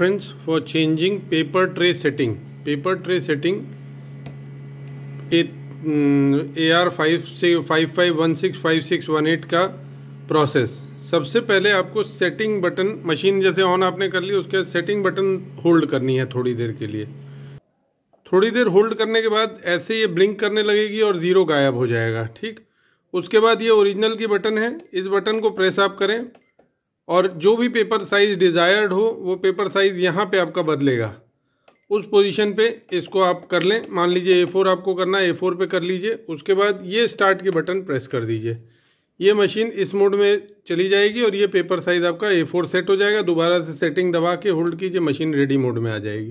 friends for changing paper tray setting paper tray setting A R five से five five one six five six one eight का process सबसे पहले आपको setting button machine जैसे on आपने कर ली उसके सेटिंग बटन होल्ड करनी है थोड़ी देर के लिए थोड़ी देर होल्ड करने के बाद ऐसे ये ब्लिंक करने लगेगी और ज़ीरो गायब हो जाएगा ठीक उसके बाद ये ओरिजिनल की बटन है इस बटन को प्रेस आप करें और जो भी पेपर साइज़ डिज़ायर्ड हो वो पेपर साइज़ यहाँ पे आपका बदलेगा उस पोजीशन पे इसको आप कर लें मान लीजिए ए फोर आपको करना है ए फोर पर कर लीजिए उसके बाद ये स्टार्ट के बटन प्रेस कर दीजिए ये मशीन इस मोड में चली जाएगी और ये पेपर साइज़ आपका ए फोर सेट हो जाएगा दोबारा से सेटिंग दबा के होल्ड कीजिए मशीन रेडी मोड में आ जाएगी